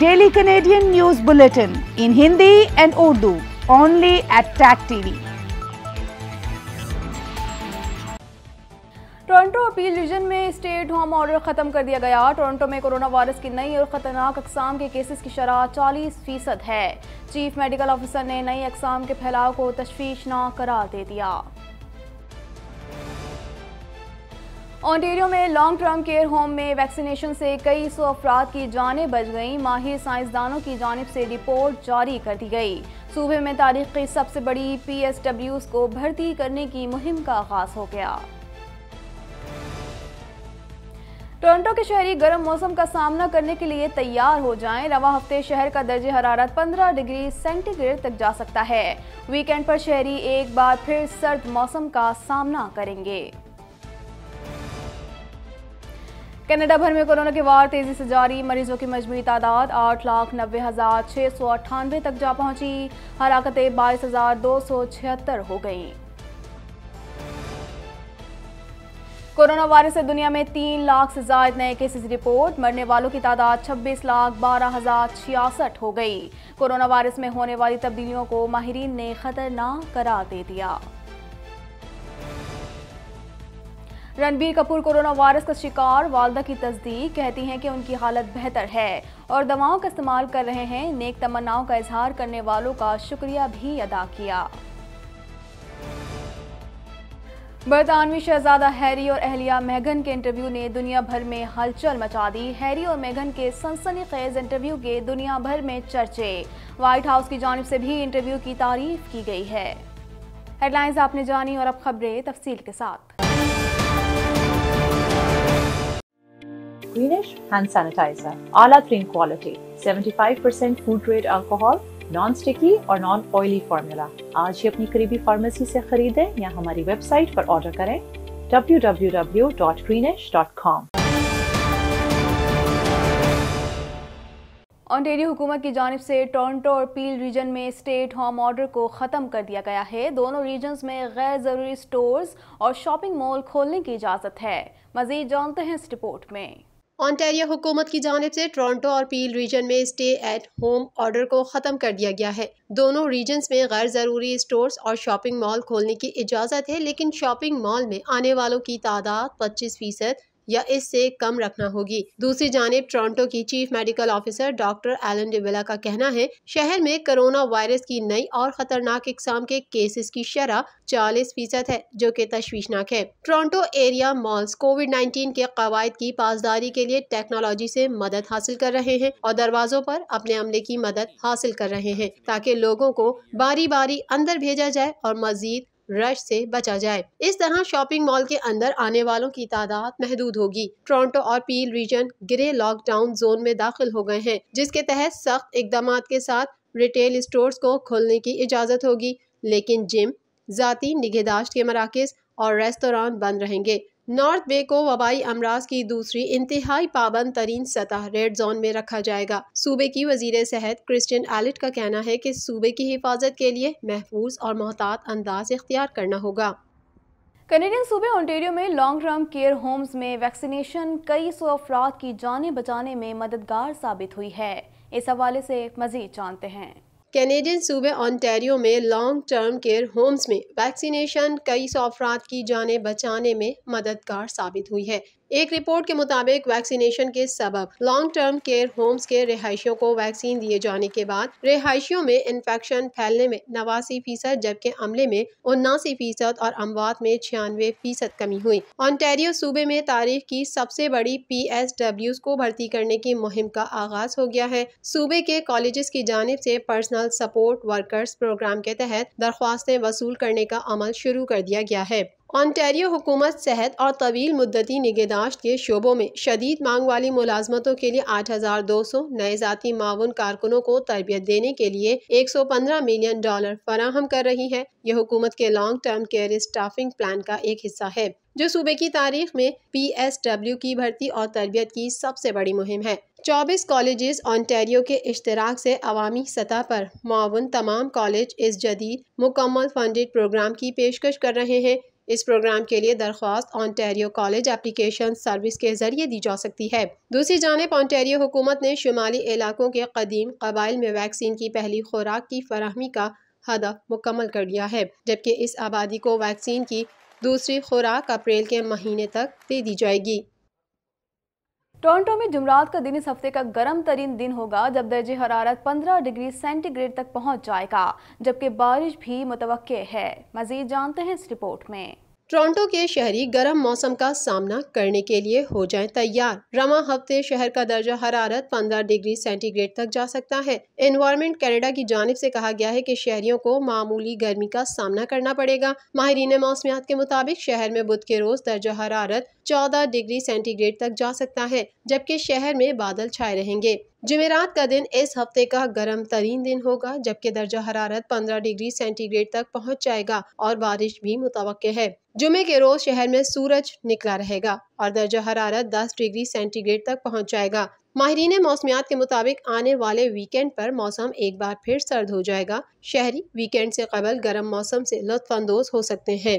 Daily Canadian news bulletin in Hindi and Urdu only at Tag TV Toronto अपील region में state home order ख़त्म कर दिया गया टोरंटो में कोरोना वायरस की नई और ख़तरनाक अकसाम के केसेस की शरह 40 फीसद है चीफ मेडिकल ऑफिसर ने नई अकसाम के फैलाव को तशवीशनाक करार दे दिया ऑन्टेरियो में लॉन्ग टर्म केयर होम में वैक्सीनेशन से कई सौ अफराद की जानें बच गईं माहिर साइंसदानों की जानब से रिपोर्ट जारी कर दी गई सूबे में तारीख की सबसे बड़ी पी एस डब्ल्यूज को भर्ती करने की मुहिम का आगाज हो गया टोरंटो के शहरी गर्म मौसम का सामना करने के लिए तैयार हो जाएं। रवा हफ्ते शहर का दर्ज हरारत 15 डिग्री सेंटीग्रेड तक जा सकता है वीकेंड पर शहरी एक बार फिर सर्द मौसम का सामना करेंगे कनाडा भर में कोरोना की वार तेजी से जारी मरीजों की मजमू तादाद आठ लाख नब्बे हजार छह सौ अट्ठानवे तक जा पहुंची हलाकतें बाईस हजार दो सौ छिहत्तर हो गई कोरोना वायरस से दुनिया में तीन लाख से जायद नए केसेस रिपोर्ट मरने वालों की तादाद छब्बीस लाख बारह हजार छियासठ हो गई कोरोना वायरस में होने वाली तब्दीलियों को माहरीन ने खतरनाक करार दे दिया रणबीर कपूर कोरोना वायरस का शिकार वालदा की तस्दीक कहती हैं कि उनकी हालत बेहतर है और दवाओं का इस्तेमाल कर रहे हैं नेक तमन्नाओं का इजहार करने वालों का शुक्रिया भी अदा किया बरतानवी शहजादा हैरी और अहलिया मेगन के इंटरव्यू ने दुनिया भर में हलचल मचा दी हैरी और मेगन के सनसनी खेज इंटरव्यू के दुनिया भर में चर्चे व्हाइट हाउस की जानब से भी इंटरव्यू की तारीफ की गई है हेडलाइंस आपने जानी और अब खबरें तफसील के साथ greenish hand sanitizer. Ala are quality. 75% food grade alcohol, non sticky और नॉन ऑयली फार्मूला आज ही अपनी करीबी फार्मेसी से खरीदें या हमारी वेबसाइट पर ऑर्डर करें www.greenish.com ऑनटेरियो हुकूमत की जानब से टोरंटो और पील रीजन में स्टेट होम ऑर्डर को ख़त्म कर दिया गया है दोनों रीजन्स में गैर ज़रूरी स्टोर्स और शॉपिंग मॉल खोलने की इजाज़त है मज़ीद जानते हैं इस रिपोर्ट में ऑनटेरियो हुकूमत की जानब से टोरंटो और पील रीजन में स्टे एट होम ऑर्डर को ख़त्म कर दिया गया है दोनों रीजन्स में गैर ज़रूरी स्टोर्स और शॉपिंग मॉल खोलने की इजाज़त है लेकिन शॉपिंग मॉल में आने वालों की तादाद पच्चीस फीसद या इससे कम रखना होगी दूसरी जानब टोरंटो की chief medical officer doctor Eileen de Villa का कहना है शहर में कोरोना वायरस की नई और खतरनाक इकसाम के केसेस की शरह चालीस फीसद है जो कि तशवीशनाक है Toronto area malls COVID nineteen के कवायद की पासदारी के लिए टेक्नोलॉजी से मदद हासिल कर रहे हैं और दरवाजों पर अपने अमले की मदद हासिल कर रहे हैं ताकि लोगों को बारी बारी अंदर भेजा जाए और मजीद रश से बचा जाए इस तरह शॉपिंग मॉल के अंदर आने वालों की तादाद महदूद होगी टोरंटो और Peel region grey lockdown zone में दाखिल हो गए हैं जिसके तहत सख्त इकदाम के साथ रिटेल स्टोर्स को खोलने की इजाज़त होगी लेकिन जिम ज़ाती निगहदाश्त के मराकज़ और रेस्तोरान बंद रहेंगे नॉर्थ बे को वबाई अमराज की दूसरी इंतहाई पाबंद तरीन सतह रेड जोन में रखा जाएगा सूबे की वजीर सेहत क्रिस्टन एलिट का कहना है कि सूबे की हिफाजत के लिए महफूज और मोहतात अंदाज इख्तियार करना होगा कनेडियन सूबे ओंटेरियो में लॉन्ग टर्म केयर होम्स में वैक्सीनेशन कई सौ अफराद की जानें बचाने में मददगार साबित हुई है इस हवाले से मजीद जानते हैं कैनेडियन सूबे ऑनटेरियो में लॉन्ग टर्म केयर होम्स में वैक्सीनेशन कई सौ अफराद की जानें बचाने में मददगार साबित हुई है एक रिपोर्ट के मुताबिक वैक्सीनेशन के सबब लॉन्ग टर्म केयर होम्स के रिहायशियों को वैक्सीन दिए जाने के बाद रिहायशियों में इन्फेक्शन फैलने में नवासी फीसद जबकि अमले में उन्नासी फीसद और अमवात में छियानवे फीसद कमी हुई ऑन्टेरियो सूबे में तारीख की सबसे बड़ी पी एस डब्ल्यू को भर्ती करने की मुहिम का आगाज हो गया है सूबे के कॉलेज की जानब ऐसी पर्सनल सपोर्ट वर्कर्स प्रोग्राम के तहत दरख्वास्तें वसूल करने का अमल शुरू कर दिया गया है ऑनटेरियो हुकूमत सेहत और तवील मुद्दती निगहदाश्त के शोबों में शदीद मांग वाली मुलाजमतों के लिए आठ हज़ार दो सौ नए ज़ाती माउन कारकुनों को तरबियत देने के लिए एक सौ पंद्रह मिलियन डॉलर फराहम कर रही है यह हुकूमत के long term care staffing plan का एक हिस्सा है जो सूबे की तारीख में पी एस डब्ल्यू की भर्ती और तरबियत की सबसे बड़ी मुहिम है चौबीस कॉलेज ऑनटेरियो के इश्तराक से अवामी सतह पर माउन तमाम कॉलेज इस जदीद मुकम्मल फंडेड प्रोग्राम की पेशकश कर रहे हैं इस प्रोग्राम के लिए दरख्वास्त ऑनटेरियो कॉलेज एप्लीकेशन सर्विस के जरिए दी जा सकती है दूसरी जानब ऑनटेरियो हुकूमत ने शुमाली इलाकों के कदीम कबाइल में वैक्सीन की पहली खुराक की फरहमी का हदफ मुकम्मल कर लिया है जबकि इस आबादी को वैक्सीन की दूसरी खुराक अप्रैल के महीने तक दे दी जाएगी टोरंटो में जुमरात का दिन इस हफ्ते का गर्म तरीन दिन होगा जब दर्ज हरारत 15 डिग्री सेंटीग्रेड तक पहुंच जाएगा जबकि बारिश भी मुतव है मजीद जानते हैं इस रिपोर्ट में टोरंटो के शहरी गर्म मौसम का सामना करने के लिए हो जाएं तैयार रवा हफ्ते शहर का दर्जा हरारत 15 डिग्री सेंटीग्रेड तक जा सकता है एनवायरमेंट कनाडा की जानब से कहा गया है कि शहरियों को मामूली गर्मी का सामना करना पड़ेगा माहरीन मौसमियात के मुताबिक शहर में बुध के रोज दर्जा हरारत 14 डिग्री सेंटीग्रेड तक जा सकता है जबकि शहर में बादल छाए रहेंगे जमेरात का दिन इस हफ्ते का गर्म तरीन दिन होगा जबकि दर्जा हरारत 15 डिग्री सेंटीग्रेड तक पहुंच जाएगा और बारिश भी मुतव है जुमे के रोज शहर में सूरज निकला रहेगा और दर्जा हरारत 10 डिग्री सेंटीग्रेड तक पहुंच जाएगा माहरीन मौसमियात के मुताबिक आने वाले वीकेंड पर मौसम एक बार फिर सर्द हो जाएगा शहरी वीकेंड से कबल गर्म मौसम से लुफानंदोज हो सकते हैं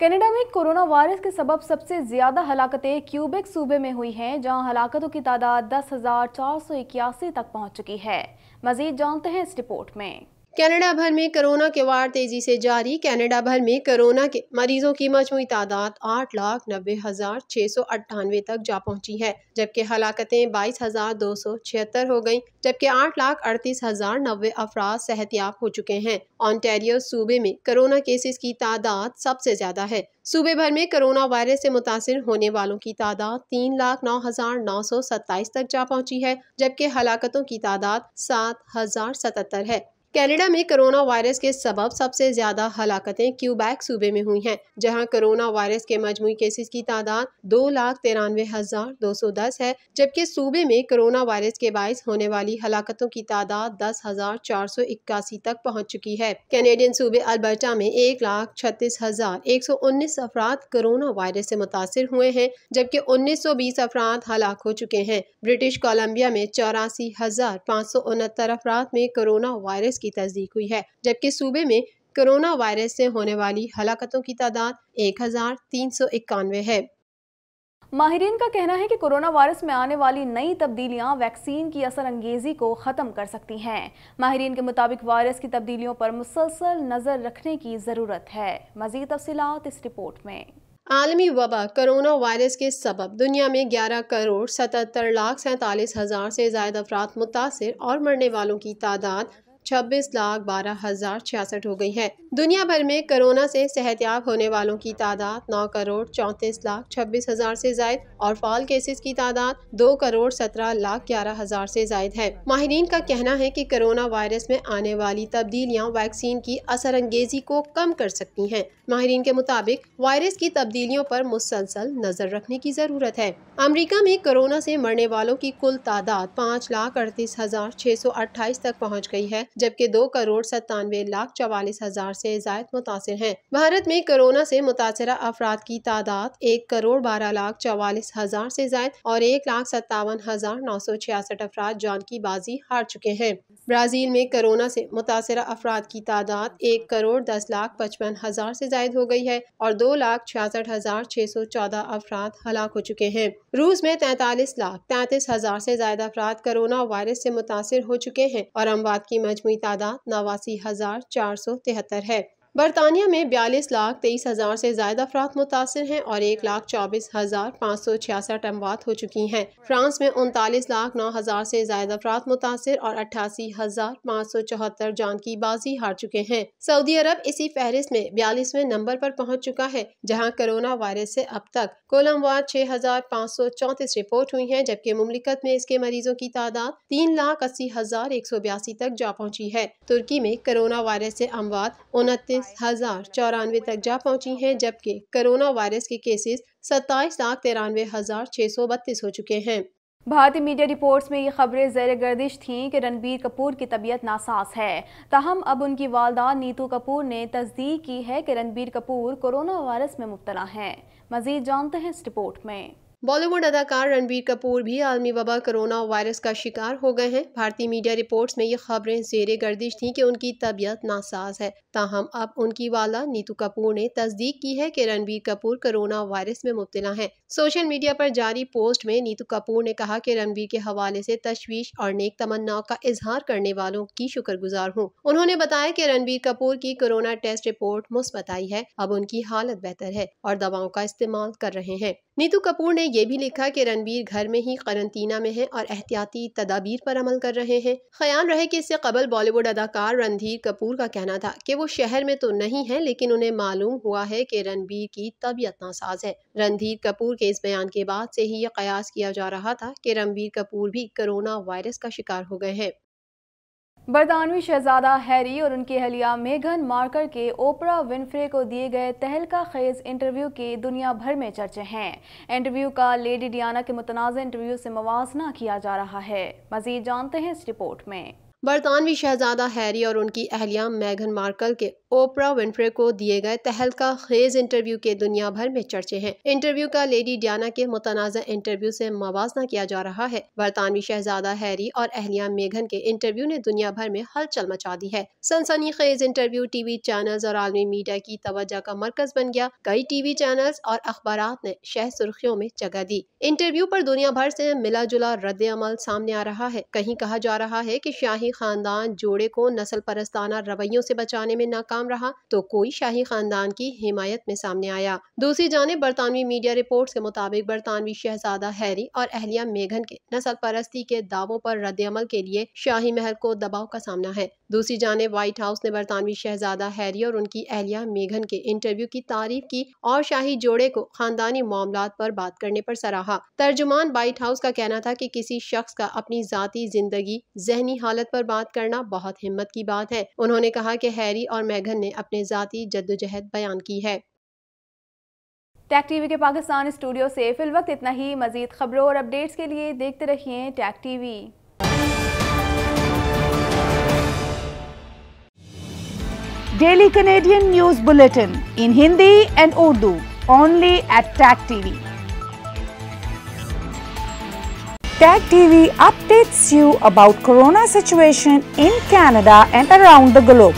कनाडा में कोरोना वायरस के सबब सबसे ज़्यादा हलाकतें क्यूबेक सूबे में हुई हैं जहां हलाकतों की तादाद दस हजार चार सौ इक्यासी तक पहुंच चुकी है मजीद जानते हैं इस रिपोर्ट में कनाडा भर में कोरोना के वार तेजी से जारी कनाडा भर में कोरोना के मरीजों की मजमू तादाद आठ लाख नब्बे हजार छह सौ अट्ठानवे तक जा पहुंची है जबकि हलाकतें बाईस हजार दो सौ छिहत्तर हो गयी जबकि आठ लाख अड़तीस हजार नब्बे अफराज सेहतियाब हो चुके हैं ऑनटेरियो सूबे में कोरोना केसेस की तादाद सबसे ज्यादा है सूबे भर में कोरोना वायरस से मुतासर होने वालों की तादाद तीन लाख नौ हजार नौ सौ सत्ताईस तक जा पहुंची है जबकि हलाकतों की तादाद सात हजार सतहत्तर है कनाडा में कोरोना वायरस के सबब सबसे ज़्यादा हलाकतें क्यूबैक सूबे में हुई हैं जहां कोरोना वायरस के मजमू केसेस की तादाद दो लाख तिरानवे हज़ार दो सौ दस है जबकि सूबे में कोरोना वायरस के बायस होने वाली हलाकतों की तादाद दस हज़ार चार सौ इक्यासी तक पहुंच चुकी है कैनेडियन सूबे अल्बर्टा में एक लाख छत्तीस हज़ार एक सौ उन्नीस अफराद कोरोना वायरस से मुतासर हुए हैं जबकि उन्नीस सौ बीस अफराद हलाक हो चुके हैं ब्रिटिश कोलम्बिया में चौरासी हज़ार पाँच सौ उनहत्तर अफराद में कोरोना वायरस की तस्दीक हुई है जबकि सूबे में कोरोना वायरस से होने वाली हलाकतों की तादाद एक हजार तीन सौ इक्यानवे है माहरीन का कहना है कि कोरोना वायरस में आने वाली नई तब्दीलियां वैक्सीन की असर अंगेजी को ख़त्म कर सकती हैं माहरीन के मुताबिक वायरस की तब्दीलियों पर मुसलसल नज़र रखने की ज़रूरत है मजीद तफसीत इस रिपोर्ट में आलमी वबा कोरोना वायरस के सबब दुनिया में 11 करोड़ सतहत्तर लाख सैंतालीस हज़ार से ज्यादा अफराद मुतासर और मरने वालों की तादाद छब्बीस लाख बारह हजार छियासठ हो गई है दुनिया भर में कोरोना से सेहतियाब होने वालों की तादाद नौ करोड़ चौंतीस लाख छब्बीस हजार से जायद और फॉल केसेस की तादाद दो करोड़ सत्रह लाख ग्यारह हजार से जायद है माहरीन का कहना है कि कोरोना वायरस में आने वाली तब्दीलियां वैक्सीन की असर अंगेजी को कम कर सकती हैं माहरीन के मुताबिक वायरस की तब्दीलियों पर मुसलसल नजर रखने की जरूरत है अमरीका में कोरोना से मरने वालों की कुल तादाद पाँच लाख अड़तीस हजार छह सौ अट्ठाईस तक पहुँच गई है जबकि दो करोड़ सत्तानवे लाख चवालीस हजार से जायद मुतासर हैं भारत में कोरोना से मुतासरा अफराद की तादाद एक करोड़ बारह लाख चवालीस हजार से जायद और एक लाख सत्तावन हजार नौ सौ छियासठ अफराद जान की बाजी हार चुके हैं ब्राज़ील में कोरोना से मुतासरा अफराद की तादाद एक करोड़ दस लाख पचपन हजार से जायद हो गई है और दो लाख छियासठ हजार छह सौ चौदह अफराद हलाक हो चुके हैं रूस में तैतालीस लाख तैतीस हजार से ज्यादा अफराद कोरोना वायरस से मुतासर हो चुके हैं और अमवात की मजबूत मजमू तादाद नवासी हज़ार चार सौ तिहत्तर है बरतानिया में बयालीस लाख तेईस हज़ार से ज्यादा अफराद मुतासर हैं और एक लाख चौबीस हज़ार पाँच सौ छियासठ अमवात हो चुकी हैं फ्रांस में उनतालीस लाख नौ हज़ार से ज्यादा अफराद मुतासर और अट्ठासी हज़ार पाँच सौ चौहत्तर जान की बाजी हार चुके हैं सऊदी अरब इसी फहरिस्त में बयालीसवें नंबर पर पहुँच चुका है जहाँ कोरोना वायरस से अब तक कुल अमवात छः हज़ार पाँच सौ चौंतीस रिपोर्ट हुई हैं जबकि मुमलिकत में इसके मरीजों की तादाद तीन लाख अस्सी हज़ार एक सौ बयासी तक जा पहुँची है तुर्की में कोरोना वायरस से अमवात उनतीस बाईस हजार चौरानवे तक जा पहुंची हैं जबकि कोरोना वायरस के केसेस सत्ताईस लाख तिरानवे हजार छह सौ बत्तीस हो चुके हैं भारतीय मीडिया रिपोर्ट्स में ये खबरें जैर गर्दिश थीं कि रणबीर कपूर की तबीयत नासाज है तहम अब उनकी वालदा नीतू कपूर ने तस्दीक की है कि रणबीर कपूर कोरोना वायरस में मुबतला हैं मजीद जानते हैं इस रिपोर्ट में बॉलीवुड अदाकार रणबीर कपूर भी आलमी वबा कोरोना वायरस का शिकार हो गए हैं भारतीय मीडिया रिपोर्ट्स में ये खबरें जेर गर्दिश थीं कि उनकी तबीयत नासाज है ताहम अब उनकी वाला नीतू कपूर ने तस्दीक की है कि रणबीर कपूर कोरोना वायरस में मुबतला हैं सोशल मीडिया पर जारी पोस्ट में नीतू कपूर ने कहा कि रणबीर के हवाले से तशवीश और नेक तमन्नाओं का इजहार करने वालों की शुक्रगुजार हूँ उन्होंने बताया कि रणबीर कपूर की कोरोना टेस्ट रिपोर्ट मुस्बत आई है अब उनकी हालत बेहतर है और दवाओं का इस्तेमाल कर रहे हैं नीतू कपूर ने ये भी लिखा कि रणबीर घर में ही करंतना में हैं और एहतियाती तदाबीर पर अमल कर रहे हैं ख्याल रहे कि इससे कबल बॉलीवुड अदाकार रणधीर कपूर का कहना था कि वो शहर में तो नहीं है लेकिन उन्हें मालूम हुआ है कि रणबीर की तबीयत नासाज है रणधीर कपूर के इस बयान के बाद से ही ये कयास किया जा रहा था कि रणबीर कपूर भी कोरोना वायरस का शिकार हो गए हैं बरतानवी शहजादा हैरी और उनकी अहलिया मेघन मार्कर के ओपरा विनफ्रे को दिए गए तहलका खेज इंटरव्यू के दुनिया भर में चर्चे हैं इंटरव्यू का लेडी डियाना के मुतनाज़ इंटरव्यू से मुवजना किया जा रहा है मजीद जानते हैं इस रिपोर्ट में बरतानवी शहजादा हैरी और उनकी अहलिया मैगन मार्कल के ओपरा विनफ्रे को दिए गए तहलका खेज इंटरव्यू के दुनिया भर में चर्चे हैं इंटरव्यू का लेडी डियाना के मुतनाज़ इंटरव्यू से मवाजना किया जा रहा है बरतानवी शहजादा हैरी और अहलिया मेघन के इंटरव्यू ने दुनिया भर में हलचल मचा दी है सनसनी खेज इंटरव्यू टीवी चैनल्स और आलमी मीडिया की तवज्जा का मरकज बन गया कई टीवी चैनल्स और अखबार ने शह सुर्खियों में जगह दी इंटरव्यू आरोप दुनिया भर ऐसी मिला जुला रद्द अमल सामने आ रहा है कहीं कहा जा रहा है की शाही शाही खानदान जोड़े को नस्ल परस्ताना रवैयों से बचाने में नाकाम रहा तो कोई शाही खानदान की हिमायत में सामने आया दूसरी जाने बरतानवी मीडिया रिपोर्ट के मुताबिक बरतानवी शहजादा हैरी और अहलिया मेघन के नस्ल परस्ती के दावों पर अमल के लिए शाही महल को दबाव का सामना है दूसरी जाने व्हाइट हाउस ने बरतानवी शहजादा हैरी और उनकी अहलिया मेघन के इंटरव्यू की तारीफ की और शाही जोड़े को खानदानी मामला पर बात करने पर सराहा तर्जुमान व्हाइट हाउस का कहना था कि किसी शख्स का अपनी जाती जिंदगी जहनी हालत पर पर बात करना बहुत हिम्मत की बात है उन्होंने कहा कि हैरी और मैगन ने अपने जाती जद्दोजहद बयान की है टैक टीवी के पाकिस्तान स्टूडियो से फिल वक्त इतना ही मजीद खबरों और अपडेट्स के लिए देखते रहिए Tag TV daily Canadian news bulletin in Hindi and Urdu only at Tag TV Tag TV updates you about corona situation in Canada and around the globe.